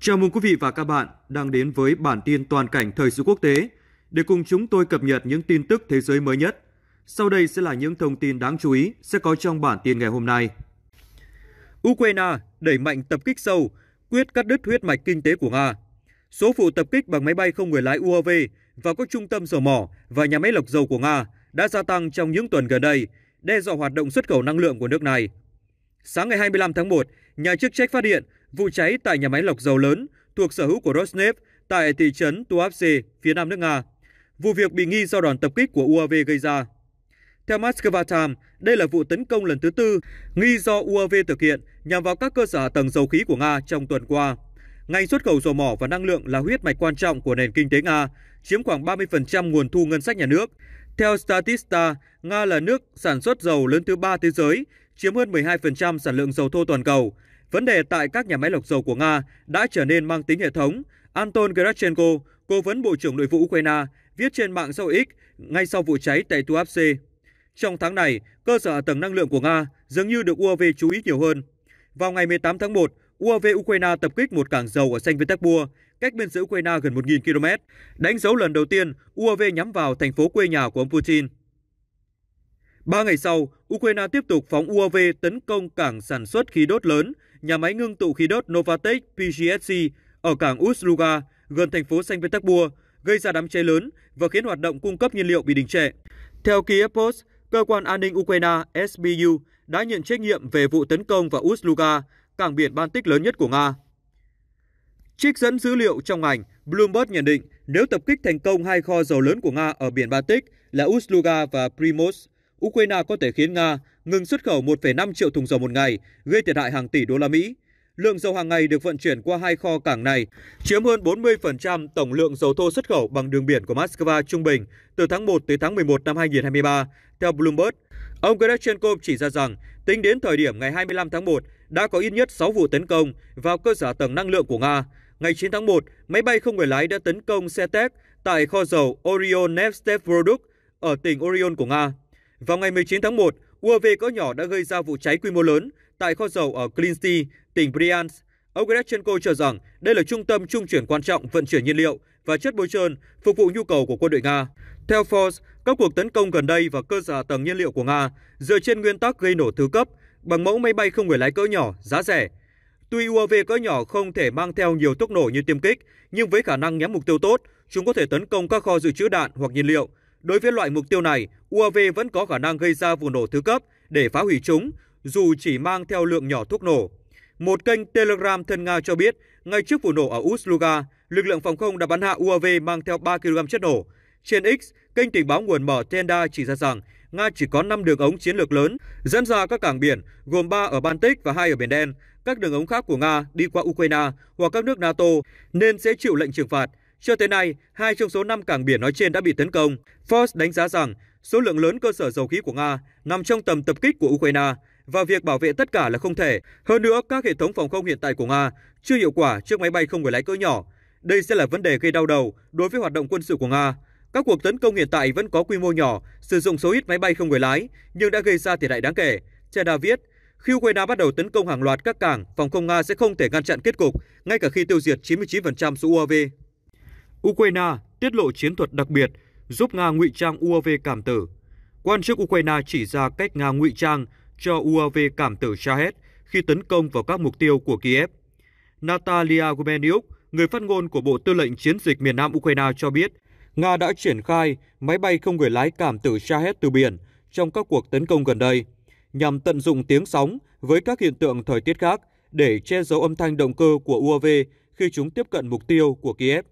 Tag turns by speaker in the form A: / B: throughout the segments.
A: Chào mừng quý vị và các bạn đang đến với bản tin toàn cảnh thời sự quốc tế để cùng chúng tôi cập nhật những tin tức thế giới mới nhất. Sau đây sẽ là những thông tin đáng chú ý sẽ có trong bản tin ngày hôm nay. Ukraine đẩy mạnh tập kích sâu, quyết cắt đứt huyết mạch kinh tế của Nga. Số vụ tập kích bằng máy bay không người lái UAV vào các trung tâm dầu mỏ và nhà máy lọc dầu của Nga đã gia tăng trong những tuần gần đây, đe dọa hoạt động xuất khẩu năng lượng của nước này. Sáng ngày 25 tháng 1, nhà chức trách phát hiện Vụ cháy tại nhà máy lọc dầu lớn thuộc sở hữu của Rosneft tại thị trấn Tuapse, phía nam nước Nga. Vụ việc bị nghi do đoàn tập kích của UAV gây ra. Theo Moscow Times, đây là vụ tấn công lần thứ tư nghi do UAV thực hiện nhằm vào các cơ sở hạ tầng dầu khí của Nga trong tuần qua. Ngành xuất khẩu dầu mỏ và năng lượng là huyết mạch quan trọng của nền kinh tế Nga, chiếm khoảng 30% nguồn thu ngân sách nhà nước. Theo Statista, Nga là nước sản xuất dầu lớn thứ ba thế giới, chiếm hơn 12% sản lượng dầu thô toàn cầu, Vấn đề tại các nhà máy lọc dầu của Nga đã trở nên mang tính hệ thống. Anton Gerachenko, cố vấn Bộ trưởng Nội vụ Ukraine, viết trên mạng xã hội X ngay sau vụ cháy tại Tuapse. Trong tháng này, cơ sở hạ tầng năng lượng của Nga dường như được UAV chú ý nhiều hơn. Vào ngày 18 tháng 1, UAV Ukraine tập kích một cảng dầu ở Saint Petersburg, cách biên giới Ukraine gần 1.000 km, đánh dấu lần đầu tiên UAV nhắm vào thành phố quê nhà của ông Putin. Ba ngày sau, Ukraine tiếp tục phóng UAV tấn công cảng sản xuất khí đốt lớn nhà máy ngưng tụ khí đốt Novatec PGSC ở cảng Ust-Luga gần thành phố Saint Petersburg gây ra đám cháy lớn và khiến hoạt động cung cấp nhiên liệu bị đình trệ. Theo Kiev Post, cơ quan an ninh Ukraine SBU đã nhận trách nhiệm về vụ tấn công vào Ust-Luga, cảng biển Baltic lớn nhất của Nga. Trích dẫn dữ liệu trong ngành, Bloomberg nhận định nếu tập kích thành công hai kho dầu lớn của Nga ở biển Baltic là Ust-Luga và Primos, Ukraine có thể khiến Nga ngừng xuất khẩu 1,5 triệu thùng dầu một ngày, gây thiệt hại hàng tỷ đô la Mỹ. Lượng dầu hàng ngày được vận chuyển qua hai kho cảng này chiếm hơn 40% tổng lượng dầu thô xuất khẩu bằng đường biển của Moscow trung bình từ tháng 1 tới tháng 11 năm 2023, theo Bloomberg. Ông Gretchenko chỉ ra rằng, tính đến thời điểm ngày 25 tháng 1, đã có ít nhất 6 vụ tấn công vào cơ sở tầng năng lượng của Nga. Ngày 9 tháng 1, máy bay không người lái đã tấn công xe tech tại kho dầu Orion Nevstep Product ở tỉnh Orion của Nga. Vào ngày 19 tháng 1, UAV cỡ nhỏ đã gây ra vụ cháy quy mô lớn tại kho dầu ở Klinsky, tỉnh Bryansk. Ông Gretchenko cho rằng đây là trung tâm trung chuyển quan trọng vận chuyển nhiên liệu và chất bôi trơn phục vụ nhu cầu của quân đội Nga. Theo Forbes, các cuộc tấn công gần đây vào cơ sở tầng nhiên liệu của Nga dựa trên nguyên tắc gây nổ thứ cấp bằng mẫu máy bay không người lái cỡ nhỏ, giá rẻ. Tuy UAV cỡ nhỏ không thể mang theo nhiều thuốc nổ như tiêm kích, nhưng với khả năng nhắm mục tiêu tốt, chúng có thể tấn công các kho dự trữ đạn hoặc nhiên liệu, Đối với loại mục tiêu này, UAV vẫn có khả năng gây ra vụ nổ thứ cấp để phá hủy chúng, dù chỉ mang theo lượng nhỏ thuốc nổ. Một kênh Telegram thân Nga cho biết, ngay trước vụ nổ ở Usluga, lực lượng phòng không đã bắn hạ UAV mang theo 3 kg chất nổ. Trên X, kênh tình báo nguồn mở Tenda chỉ ra rằng Nga chỉ có 5 đường ống chiến lược lớn dẫn ra các cảng biển, gồm 3 ở Baltic và 2 ở Biển Đen. Các đường ống khác của Nga đi qua Ukraine hoặc các nước NATO nên sẽ chịu lệnh trừng phạt. Cho tới nay, hai trong số 5 cảng biển nói trên đã bị tấn công. Forbes đánh giá rằng số lượng lớn cơ sở dầu khí của Nga nằm trong tầm tập kích của Ukraine và việc bảo vệ tất cả là không thể. Hơn nữa, các hệ thống phòng không hiện tại của Nga chưa hiệu quả trước máy bay không người lái cỡ nhỏ. Đây sẽ là vấn đề gây đau đầu đối với hoạt động quân sự của Nga. Các cuộc tấn công hiện tại vẫn có quy mô nhỏ, sử dụng số ít máy bay không người lái, nhưng đã gây ra thiệt hại đáng kể. Cheda viết, khi Ukraine bắt đầu tấn công hàng loạt các cảng, phòng không Nga sẽ không thể ngăn chặn kết cục, ngay cả khi tiêu diệt 99% số UAV. Ukraine tiết lộ chiến thuật đặc biệt giúp Nga ngụy trang UAV cảm tử. Quan chức Ukraine chỉ ra cách Nga ngụy trang cho UAV cảm tử Shahed khi tấn công vào các mục tiêu của Kiev. Natalia Gumeniuk, người phát ngôn của Bộ Tư lệnh Chiến dịch miền Nam Ukraine cho biết, Nga đã triển khai máy bay không người lái cảm tử Shahed từ biển trong các cuộc tấn công gần đây, nhằm tận dụng tiếng sóng với các hiện tượng thời tiết khác để che giấu âm thanh động cơ của UAV khi chúng tiếp cận mục tiêu của Kiev.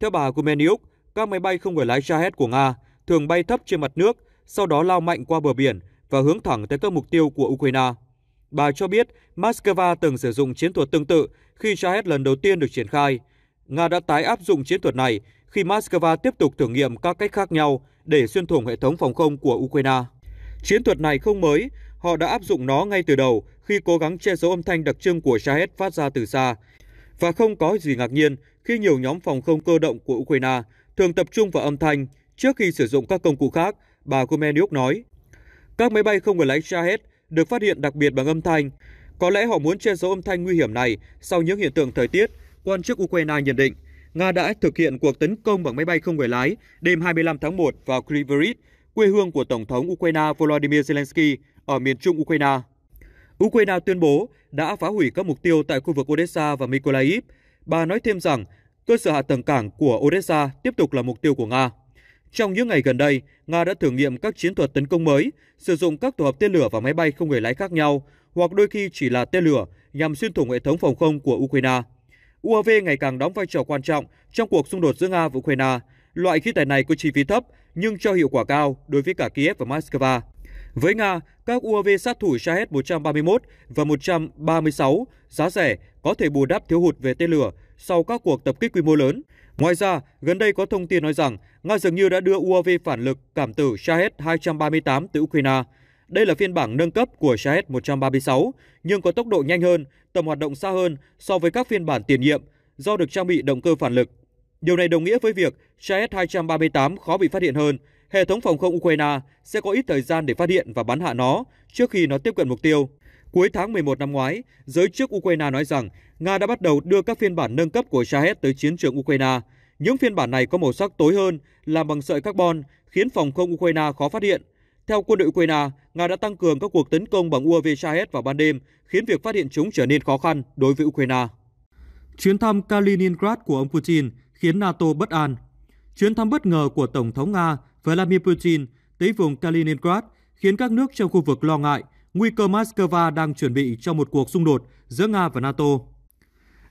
A: Theo bà Gumeniuk, các máy bay không người lái Shahed của Nga thường bay thấp trên mặt nước, sau đó lao mạnh qua bờ biển và hướng thẳng tới các mục tiêu của Ukraine. Bà cho biết Moscow từng sử dụng chiến thuật tương tự khi Shahed lần đầu tiên được triển khai. Nga đã tái áp dụng chiến thuật này khi Moscow tiếp tục thử nghiệm các cách khác nhau để xuyên thủng hệ thống phòng không của Ukraine. Chiến thuật này không mới, họ đã áp dụng nó ngay từ đầu khi cố gắng che giấu âm thanh đặc trưng của Shahed phát ra từ xa, và không có gì ngạc nhiên khi nhiều nhóm phòng không cơ động của Ukraine thường tập trung vào âm thanh trước khi sử dụng các công cụ khác, bà Gumeniuk nói. Các máy bay không người lái Shahed được phát hiện đặc biệt bằng âm thanh. Có lẽ họ muốn che giấu âm thanh nguy hiểm này sau những hiện tượng thời tiết, quan chức Ukraine nhận định. Nga đã thực hiện cuộc tấn công bằng máy bay không người lái đêm 25 tháng 1 vào Kryvyi Rih, quê hương của Tổng thống Ukraine Volodymyr Zelensky ở miền trung Ukraine. Ukraine tuyên bố đã phá hủy các mục tiêu tại khu vực Odessa và Mykolaiv. Bà nói thêm rằng cơ sở hạ tầng cảng của Odessa tiếp tục là mục tiêu của Nga. Trong những ngày gần đây, Nga đã thử nghiệm các chiến thuật tấn công mới, sử dụng các tổ hợp tên lửa và máy bay không người lái khác nhau, hoặc đôi khi chỉ là tên lửa nhằm xuyên thủng hệ thống phòng không của Ukraine. UAV ngày càng đóng vai trò quan trọng trong cuộc xung đột giữa Nga và Ukraine. Loại khí tài này có chi phí thấp nhưng cho hiệu quả cao đối với cả Kiev và Moscow. Với Nga, các UAV sát thủ Shahed 131 và 136 giá rẻ có thể bù đắp thiếu hụt về tên lửa sau các cuộc tập kích quy mô lớn. Ngoài ra, gần đây có thông tin nói rằng Nga dường như đã đưa UAV phản lực cảm tử Shahed 238 từ Ukraine. Đây là phiên bản nâng cấp của Shahed 136, nhưng có tốc độ nhanh hơn, tầm hoạt động xa hơn so với các phiên bản tiền nhiệm do được trang bị động cơ phản lực. Điều này đồng nghĩa với việc Shahed 238 khó bị phát hiện hơn, hệ thống phòng không Ukraine sẽ có ít thời gian để phát hiện và bắn hạ nó trước khi nó tiếp cận mục tiêu. Cuối tháng 11 năm ngoái, giới chức Ukraine nói rằng Nga đã bắt đầu đưa các phiên bản nâng cấp của Shahed tới chiến trường Ukraine. Những phiên bản này có màu sắc tối hơn, làm bằng sợi carbon, khiến phòng không Ukraine khó phát hiện. Theo quân đội Ukraine, Nga đã tăng cường các cuộc tấn công bằng UAV Shahed vào ban đêm, khiến việc phát hiện chúng trở nên khó khăn đối với Ukraine. Chuyến thăm Kaliningrad của ông Putin khiến NATO bất an. Chuyến thăm bất ngờ của Tổng thống Nga Vladimir Putin tới vùng Kaliningrad khiến các nước trong khu vực lo ngại nguy cơ Moscow đang chuẩn bị cho một cuộc xung đột giữa Nga và NATO.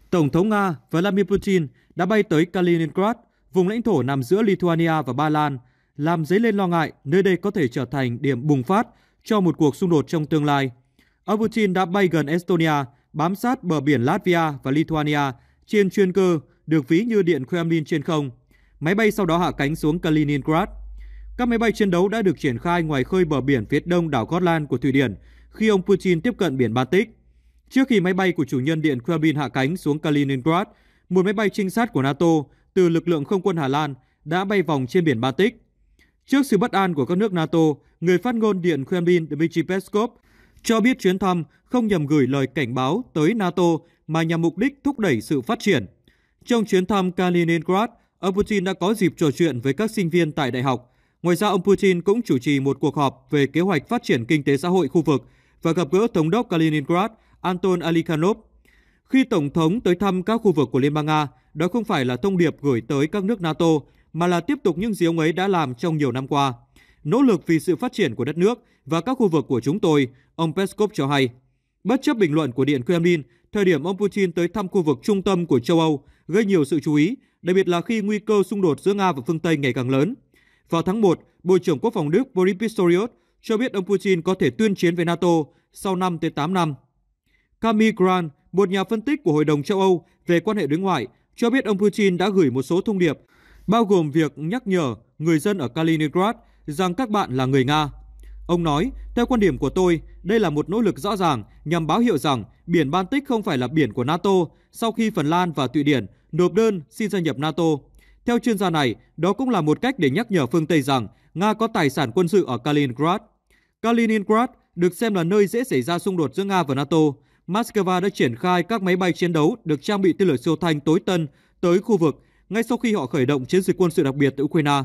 A: Tổng thống Nga Vladimir Putin đã bay tới Kaliningrad, vùng lãnh thổ nằm giữa Lithuania và Ba Lan, làm dấy lên lo ngại nơi đây có thể trở thành điểm bùng phát cho một cuộc xung đột trong tương lai. Ông Putin đã bay gần Estonia, bám sát bờ biển Latvia và Lithuania trên chuyên cơ được ví như điện Kremlin trên không. Máy bay sau đó hạ cánh xuống Kaliningrad. Các máy bay chiến đấu đã được triển khai ngoài khơi bờ biển phía đông đảo Gotland của Thụy Điển khi ông Putin tiếp cận biển Baltic. Trước khi máy bay của chủ nhân Điện Kremlin hạ cánh xuống Kaliningrad, một máy bay trinh sát của NATO từ lực lượng không quân Hà Lan đã bay vòng trên biển Baltic. Trước sự bất an của các nước NATO, người phát ngôn Điện Kremlin Dmitry Peskov cho biết chuyến thăm không nhằm gửi lời cảnh báo tới NATO mà nhằm mục đích thúc đẩy sự phát triển. Trong chuyến thăm Kaliningrad, ông Putin đã có dịp trò chuyện với các sinh viên tại đại học Ngoài ra, ông Putin cũng chủ trì một cuộc họp về kế hoạch phát triển kinh tế xã hội khu vực và gặp gỡ Thống đốc Kaliningrad Anton Alikhanov. Khi Tổng thống tới thăm các khu vực của Liên bang Nga, đó không phải là thông điệp gửi tới các nước NATO, mà là tiếp tục những gì ông ấy đã làm trong nhiều năm qua. Nỗ lực vì sự phát triển của đất nước và các khu vực của chúng tôi, ông Peskov cho hay. Bất chấp bình luận của Điện Kremlin, thời điểm ông Putin tới thăm khu vực trung tâm của châu Âu gây nhiều sự chú ý, đặc biệt là khi nguy cơ xung đột giữa Nga và phương Tây ngày càng lớn – vào tháng 1, Bộ trưởng Quốc phòng Đức Boris Pistorius cho biết ông Putin có thể tuyên chiến với NATO sau 5 tới 8 năm. Camille Grant, một nhà phân tích của Hội đồng châu Âu về quan hệ đối ngoại, cho biết ông Putin đã gửi một số thông điệp, bao gồm việc nhắc nhở người dân ở Kaliningrad rằng các bạn là người Nga. Ông nói, theo quan điểm của tôi, đây là một nỗ lực rõ ràng nhằm báo hiệu rằng biển Baltic không phải là biển của NATO sau khi Phần Lan và Thụy Điển nộp đơn xin gia nhập NATO. Theo chuyên gia này, đó cũng là một cách để nhắc nhở phương Tây rằng Nga có tài sản quân sự ở Kaliningrad. Kaliningrad được xem là nơi dễ xảy ra xung đột giữa Nga và NATO. Moscow đã triển khai các máy bay chiến đấu được trang bị tên lửa siêu thanh tối tân tới khu vực ngay sau khi họ khởi động chiến dịch quân sự đặc biệt tại Ukraine.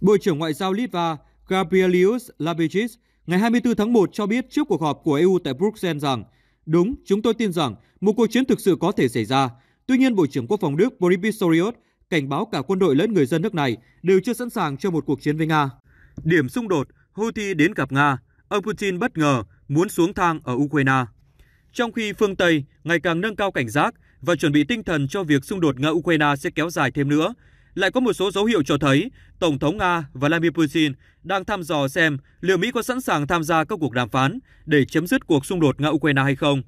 A: Bộ trưởng Ngoại giao Litva Gabrielius Labijis ngày 24 tháng 1 cho biết trước cuộc họp của EU tại Bruxelles rằng Đúng, chúng tôi tin rằng một cuộc chiến thực sự có thể xảy ra. Tuy nhiên, Bộ trưởng Quốc phòng Đức Boris Pistorius cảnh báo cả quân đội lẫn người dân nước này đều chưa sẵn sàng cho một cuộc chiến với Nga. Điểm xung đột, Houthi đến gặp Nga, ông Putin bất ngờ muốn xuống thang ở Ukraine. Trong khi phương Tây ngày càng nâng cao cảnh giác và chuẩn bị tinh thần cho việc xung đột Nga-Ukraine sẽ kéo dài thêm nữa, lại có một số dấu hiệu cho thấy Tổng thống Nga Vladimir Putin đang thăm dò xem liệu Mỹ có sẵn sàng tham gia các cuộc đàm phán để chấm dứt cuộc xung đột Nga-Ukraine hay không.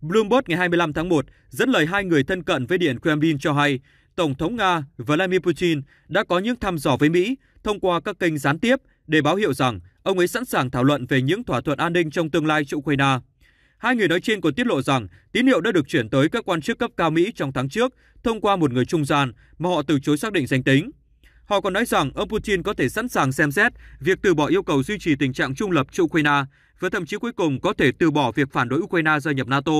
A: Bloomberg ngày 25 tháng 1 dẫn lời hai người thân cận với Điện Kremlin cho hay Tổng thống Nga Vladimir Putin đã có những thăm dò với Mỹ thông qua các kênh gián tiếp để báo hiệu rằng ông ấy sẵn sàng thảo luận về những thỏa thuận an ninh trong tương lai cho Ukraine. Hai người nói trên còn tiết lộ rằng tín hiệu đã được chuyển tới các quan chức cấp cao Mỹ trong tháng trước thông qua một người trung gian mà họ từ chối xác định danh tính. Họ còn nói rằng ông Putin có thể sẵn sàng xem xét việc từ bỏ yêu cầu duy trì tình trạng trung lập cho Ukraine và thậm chí cuối cùng có thể từ bỏ việc phản đối Ukraine gia nhập NATO.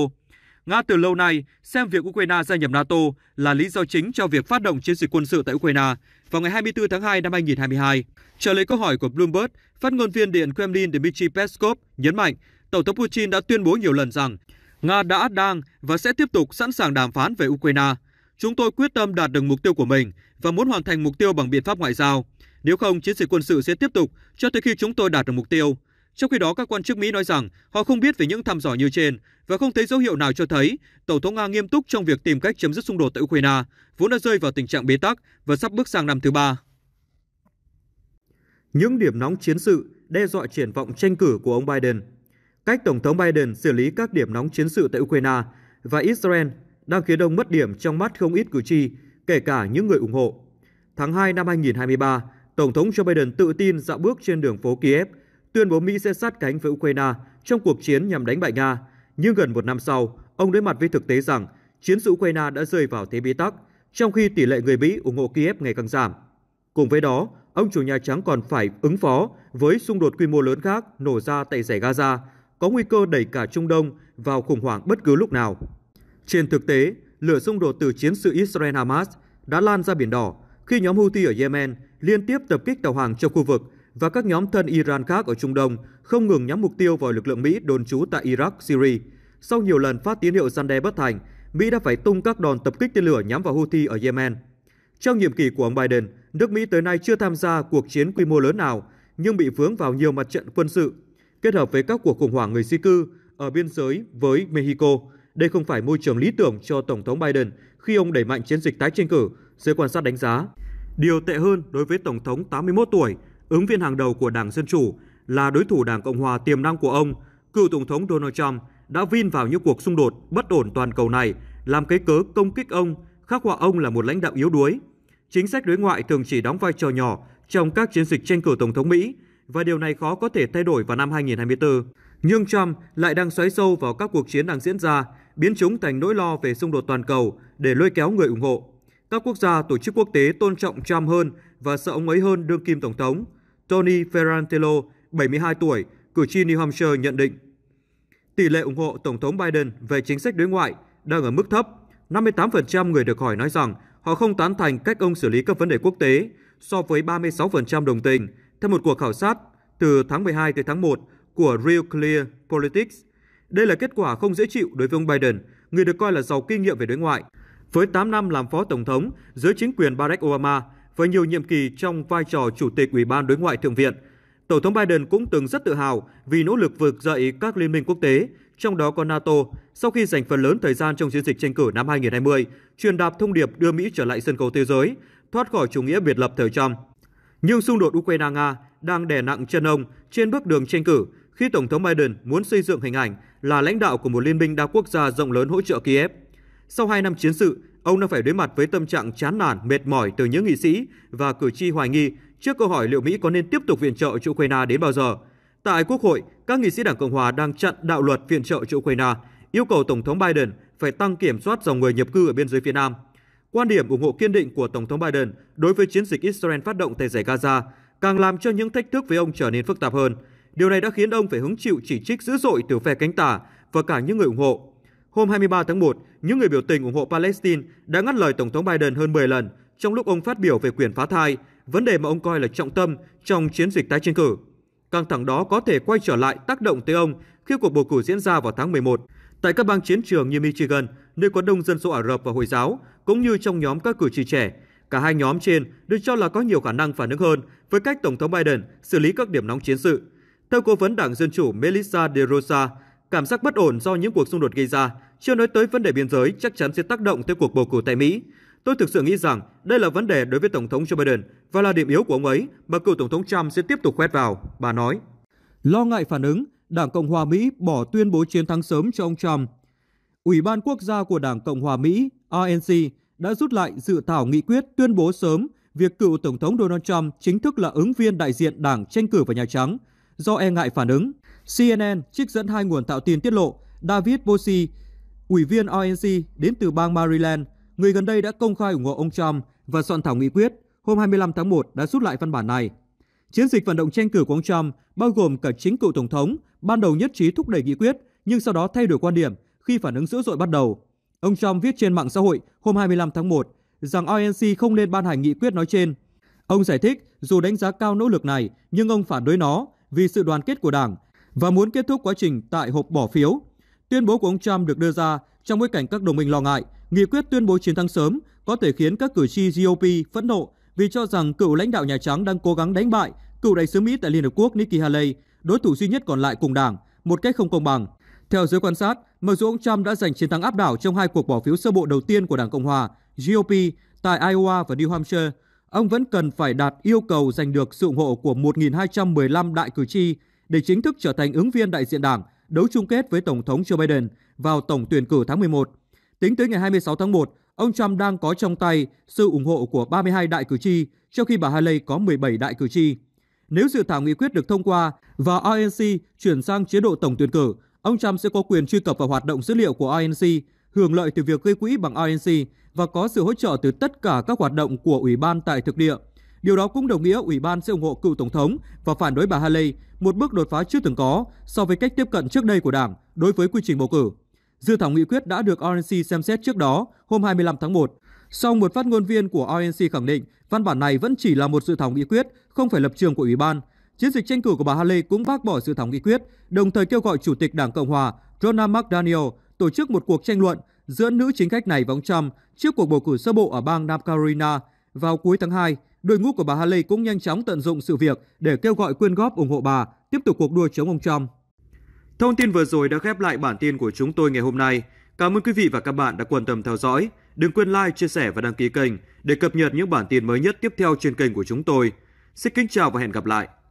A: Nga từ lâu nay xem việc Ukraine gia nhập NATO là lý do chính cho việc phát động chiến dịch quân sự tại Ukraine vào ngày 24 tháng 2 năm 2022. Trả lời câu hỏi của Bloomberg, phát ngôn viên Điện Kremlin Dmitry Peskov nhấn mạnh Tổng thống Putin đã tuyên bố nhiều lần rằng Nga đã, đang và sẽ tiếp tục sẵn sàng đàm phán về Ukraine. Chúng tôi quyết tâm đạt được mục tiêu của mình và muốn hoàn thành mục tiêu bằng biện pháp ngoại giao. Nếu không, chiến dịch quân sự sẽ tiếp tục cho tới khi chúng tôi đạt được mục tiêu. Trong khi đó, các quan chức Mỹ nói rằng họ không biết về những thăm dò như trên và không thấy dấu hiệu nào cho thấy Tổng thống Nga nghiêm túc trong việc tìm cách chấm dứt xung đột tại Ukraine, vốn đã rơi vào tình trạng bế tắc và sắp bước sang năm thứ ba. Những điểm nóng chiến sự đe dọa triển vọng tranh cử của ông Biden. Cách Tổng thống Biden xử lý các điểm nóng chiến sự tại Ukraine và Israel đang khiến ông mất điểm trong mắt không ít cử tri, kể cả những người ủng hộ. Tháng 2 năm 2023, Tổng thống Joe Biden tự tin dạo bước trên đường phố Kiev – tuyên bố Mỹ sẽ sát cánh với Ukraine trong cuộc chiến nhằm đánh bại Nga. Nhưng gần một năm sau, ông đối mặt với thực tế rằng chiến sự Ukraine đã rơi vào thế bí tắc, trong khi tỷ lệ người Mỹ ủng hộ Kiev ngày càng giảm. Cùng với đó, ông chủ Nhà Trắng còn phải ứng phó với xung đột quy mô lớn khác nổ ra tại giải Gaza, có nguy cơ đẩy cả Trung Đông vào khủng hoảng bất cứ lúc nào. Trên thực tế, lửa xung đột từ chiến sự Israel-Hamas đã lan ra Biển Đỏ khi nhóm Houthi ở Yemen liên tiếp tập kích tàu hàng trong khu vực và các nhóm thân Iran khác ở Trung Đông không ngừng nhắm mục tiêu vào lực lượng Mỹ đồn trú tại Iraq, Syria. Sau nhiều lần phát tín hiệu gian đe bất thành, Mỹ đã phải tung các đòn tập kích tên lửa nhắm vào Houthi ở Yemen. Trong nhiệm kỳ của ông Biden, nước Mỹ tới nay chưa tham gia cuộc chiến quy mô lớn nào, nhưng bị vướng vào nhiều mặt trận quân sự, kết hợp với các cuộc khủng hoảng người di cư ở biên giới với Mexico. Đây không phải môi trường lý tưởng cho Tổng thống Biden khi ông đẩy mạnh chiến dịch tái tranh cử, giới quan sát đánh giá. Điều tệ hơn đối với Tổng thống 81 tuổi ứng viên hàng đầu của Đảng Dân Chủ, là đối thủ Đảng Cộng Hòa tiềm năng của ông, cựu Tổng thống Donald Trump đã vin vào những cuộc xung đột bất ổn toàn cầu này, làm cái cớ công kích ông, khắc họa ông là một lãnh đạo yếu đuối. Chính sách đối ngoại thường chỉ đóng vai trò nhỏ trong các chiến dịch tranh cử Tổng thống Mỹ, và điều này khó có thể thay đổi vào năm 2024. Nhưng Trump lại đang xoáy sâu vào các cuộc chiến đang diễn ra, biến chúng thành nỗi lo về xung đột toàn cầu để lôi kéo người ủng hộ. Các quốc gia, tổ chức quốc tế tôn trọng Trump hơn và sợ ông ấy hơn đương kim tổng thống, Tony Ferrantino, 72 tuổi, cử tri New Hampshire nhận định. Tỷ lệ ủng hộ Tổng thống Biden về chính sách đối ngoại đang ở mức thấp. 58% người được hỏi nói rằng họ không tán thành cách ông xử lý các vấn đề quốc tế so với 36% đồng tình, theo một cuộc khảo sát từ tháng 12 tới tháng 1 của Real Clear Politics. Đây là kết quả không dễ chịu đối với ông Biden, người được coi là giàu kinh nghiệm về đối ngoại. Với 8 năm làm phó tổng thống dưới chính quyền Barack Obama, với nhiều nhiệm kỳ trong vai trò Chủ tịch Ủy ban Đối ngoại Thượng viện. Tổng thống Biden cũng từng rất tự hào vì nỗ lực vượt dậy các liên minh quốc tế, trong đó có NATO, sau khi dành phần lớn thời gian trong chiến dịch tranh cử năm 2020, truyền đạt thông điệp đưa Mỹ trở lại sân khấu thế giới, thoát khỏi chủ nghĩa biệt lập thời Trump. Nhưng xung đột Ukraine-Nga đang đè nặng chân ông trên bước đường tranh cử khi Tổng thống Biden muốn xây dựng hình ảnh là lãnh đạo của một liên minh đa quốc gia rộng lớn hỗ trợ Kiev. Sau 2 năm chiến sự, ông đang phải đối mặt với tâm trạng chán nản, mệt mỏi từ những nghị sĩ và cử tri hoài nghi trước câu hỏi liệu Mỹ có nên tiếp tục viện trợ cho Ukraine đến bao giờ. Tại Quốc hội, các nghị sĩ Đảng Cộng hòa đang chặn đạo luật viện trợ cho Ukraine, yêu cầu Tổng thống Biden phải tăng kiểm soát dòng người nhập cư ở biên giới phía Nam. Quan điểm ủng hộ kiên định của Tổng thống Biden đối với chiến dịch Israel phát động tại giải Gaza càng làm cho những thách thức với ông trở nên phức tạp hơn. Điều này đã khiến ông phải hứng chịu chỉ trích dữ dội từ phe cánh tả và cả những người ủng hộ Hôm 23 tháng 1, những người biểu tình ủng hộ Palestine đã ngắt lời Tổng thống Biden hơn 10 lần trong lúc ông phát biểu về quyền phá thai, vấn đề mà ông coi là trọng tâm trong chiến dịch tái tranh cử. Căng thẳng đó có thể quay trở lại tác động tới ông khi cuộc bầu cử diễn ra vào tháng 11 tại các bang chiến trường như Michigan, nơi có đông dân số Ả Rập và Hồi giáo, cũng như trong nhóm các cử tri trẻ. Cả hai nhóm trên được cho là có nhiều khả năng phản ứng hơn với cách Tổng thống Biden xử lý các điểm nóng chiến sự. Theo cố vấn đảng Dân Chủ Melissa DeRosa, Cảm giác bất ổn do những cuộc xung đột gây ra, chưa nói tới vấn đề biên giới chắc chắn sẽ tác động tới cuộc bầu cử tại Mỹ. Tôi thực sự nghĩ rằng đây là vấn đề đối với Tổng thống Joe Biden và là điểm yếu của ông ấy mà cựu Tổng thống Trump sẽ tiếp tục khoét vào, bà nói. Lo ngại phản ứng, Đảng Cộng hòa Mỹ bỏ tuyên bố chiến thắng sớm cho ông Trump. Ủy ban quốc gia của Đảng Cộng hòa Mỹ, RNC, đã rút lại dự thảo nghị quyết tuyên bố sớm việc cựu Tổng thống Donald Trump chính thức là ứng viên đại diện đảng tranh cử vào Nhà Trắng do e ngại phản ứng. CNN trích dẫn hai nguồn tạo tin tiết lộ David Bossy, ủy viên RNC đến từ bang Maryland, người gần đây đã công khai ủng hộ ông Trump và soạn thảo nghị quyết hôm 25 tháng 1 đã rút lại văn bản này. Chiến dịch vận động tranh cử của ông Trump bao gồm cả chính cựu tổng thống, ban đầu nhất trí thúc đẩy nghị quyết nhưng sau đó thay đổi quan điểm khi phản ứng dữ dội bắt đầu. Ông Trump viết trên mạng xã hội hôm 25 tháng 1 rằng RNC không nên ban hành nghị quyết nói trên. Ông giải thích dù đánh giá cao nỗ lực này nhưng ông phản đối nó vì sự đoàn kết của Đảng và muốn kết thúc quá trình tại hộp bỏ phiếu. Tuyên bố của ông Trump được đưa ra trong bối cảnh các đồng minh lo ngại nghị quyết tuyên bố chiến thắng sớm có thể khiến các cử tri GOP phẫn nộ vì cho rằng cựu lãnh đạo Nhà Trắng đang cố gắng đánh bại cựu đại sứ Mỹ tại Liên Hợp Quốc Nikki Haley, đối thủ duy nhất còn lại cùng đảng, một cách không công bằng. Theo giới quan sát, mặc dù ông Trump đã giành chiến thắng áp đảo trong hai cuộc bỏ phiếu sơ bộ đầu tiên của Đảng Cộng Hòa, GOP, tại Iowa và New Hampshire, ông vẫn cần phải đạt yêu cầu giành được sự ủng hộ của 1.215 đại cử tri để chính thức trở thành ứng viên đại diện Đảng đấu chung kết với Tổng thống Joe Biden vào tổng tuyển cử tháng 11. Tính tới ngày 26 tháng 1, ông Trump đang có trong tay sự ủng hộ của 32 đại cử tri, trong khi bà Haley có 17 đại cử tri. Nếu dự thảo nghị quyết được thông qua và RNC chuyển sang chế độ tổng tuyển cử, ông Trump sẽ có quyền truy cập vào hoạt động dữ liệu của RNC, hưởng lợi từ việc gây quỹ bằng RNC và có sự hỗ trợ từ tất cả các hoạt động của ủy ban tại thực địa – Điều đó cũng đồng nghĩa Ủy ban sẽ ủng hộ cựu Tổng thống và phản đối bà Haley, một bước đột phá chưa từng có so với cách tiếp cận trước đây của Đảng đối với quy trình bầu cử. Dự thảo nghị quyết đã được RNC xem xét trước đó hôm 25 tháng 1. Song một phát ngôn viên của RNC khẳng định văn bản này vẫn chỉ là một dự thảo nghị quyết, không phải lập trường của Ủy ban. Chiến dịch tranh cử của bà Haley cũng bác bỏ dự thảo nghị quyết, đồng thời kêu gọi Chủ tịch Đảng Cộng Hòa Ronald McDaniel tổ chức một cuộc tranh luận giữa nữ chính khách này và ông Trump trước cuộc bầu cử sơ bộ ở bang Nam Carolina vào cuối tháng 2. Đội ngũ của bà Haley cũng nhanh chóng tận dụng sự việc để kêu gọi quyên góp ủng hộ bà, tiếp tục cuộc đua chống ông Trump. Thông tin vừa rồi đã khép lại bản tin của chúng tôi ngày hôm nay. Cảm ơn quý vị và các bạn đã quan tâm theo dõi. Đừng quên like, chia sẻ và đăng ký kênh để cập nhật những bản tin mới nhất tiếp theo trên kênh của chúng tôi. Xin kính chào và hẹn gặp lại.